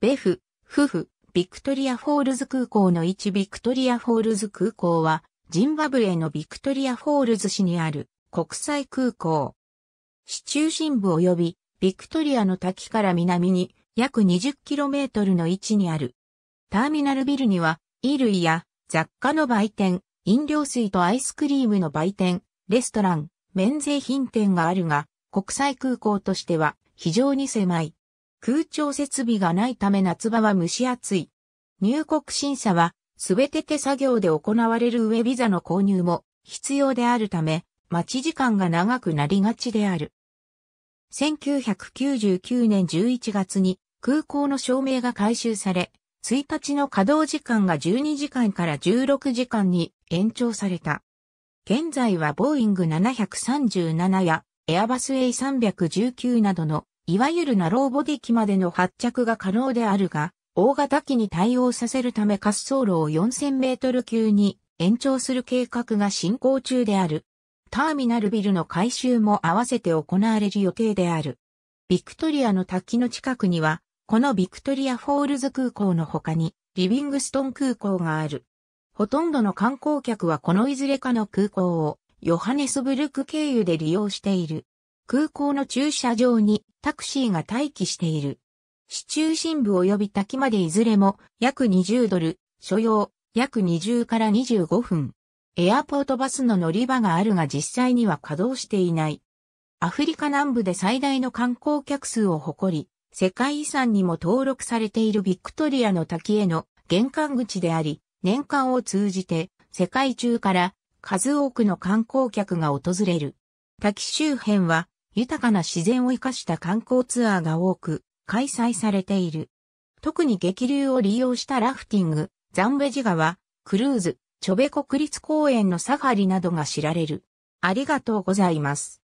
ベフ、フフ、ビクトリアフォールズ空港の位置ビクトリアフォールズ空港は、ジンバブエのビクトリアフォールズ市にある国際空港。市中心部及びビクトリアの滝から南に約 20km の位置にある。ターミナルビルには衣類や雑貨の売店、飲料水とアイスクリームの売店、レストラン、免税品店があるが、国際空港としては非常に狭い。空調設備がないため夏場は蒸し暑い。入国審査はすべて手作業で行われる上ビザの購入も必要であるため、待ち時間が長くなりがちである。1999年11月に空港の照明が回収され、1日の稼働時間が12時間から16時間に延長された。現在はボーイング737やエアバス A319 などのいわゆるナローボディ機までの発着が可能であるが、大型機に対応させるため滑走路を4000メートル級に延長する計画が進行中である。ターミナルビルの改修も合わせて行われる予定である。ビクトリアの滝の近くには、このビクトリアフォールズ空港の他に、リビングストン空港がある。ほとんどの観光客はこのいずれかの空港を、ヨハネスブルク経由で利用している。空港の駐車場にタクシーが待機している。市中心部及び滝までいずれも約20ドル、所要約20から25分。エアポートバスの乗り場があるが実際には稼働していない。アフリカ南部で最大の観光客数を誇り、世界遺産にも登録されているビクトリアの滝への玄関口であり、年間を通じて世界中から数多くの観光客が訪れる。滝周辺は豊かな自然を生かした観光ツアーが多く開催されている。特に激流を利用したラフティング、ザンベジ川、クルーズ、チョベ国立公園のサファリなどが知られる。ありがとうございます。